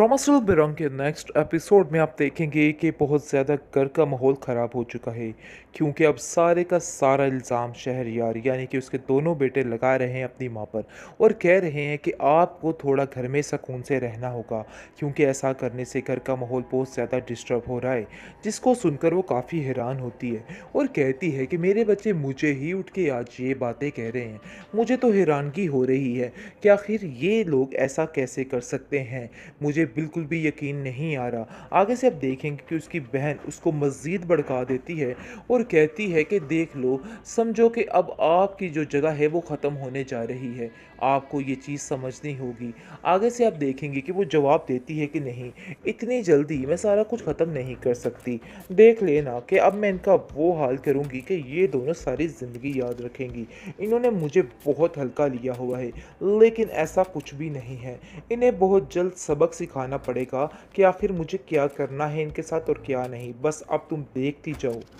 trauma बिरंग के next episode में आप देखेंगे कि बहुत ज़्यादा घर का माहौल ख़राब हो चुका है क्योंकि अब सारे का सारा इल्ज़ाम शहर यार यानी कि उसके दोनों बेटे लगा रहे हैं अपनी माँ पर और कह रहे हैं कि आपको थोड़ा घर में सकून से रहना होगा क्योंकि ऐसा करने से घर का माहौल बहुत ज़्यादा डिस्टर्ब हो रहा है जिसको सुनकर वो काफ़ी हैरान होती है और कहती है कि मेरे बच्चे मुझे ही उठ के आज ये बातें कह रहे हैं मुझे तो हैरानगी हो रही है कि आखिर ये लोग ऐसा कैसे कर सकते हैं मुझे बिल्कुल भी यकीन नहीं आ रहा आगे से आप देखेंगे कि उसकी बहन उसको मज़ीद भड़का देती है और कहती है कि देख लो समझो कि अब आपकी जो जगह है वो ख़त्म होने जा रही है आपको ये चीज़ समझनी होगी आगे से आप देखेंगे कि वो जवाब देती है कि नहीं इतनी जल्दी मैं सारा कुछ ख़त्म नहीं कर सकती देख लेना कि अब मैं इनका वो हाल करूँगी कि ये दोनों सारी ज़िंदगी याद रखेंगी इन्होंने मुझे बहुत हल्का लिया हुआ है लेकिन ऐसा कुछ भी नहीं है इन्हें बहुत जल्द सबक सिखा दिखाना पड़ेगा कि आखिर मुझे क्या करना है इनके साथ और क्या नहीं बस अब तुम देखती जाओ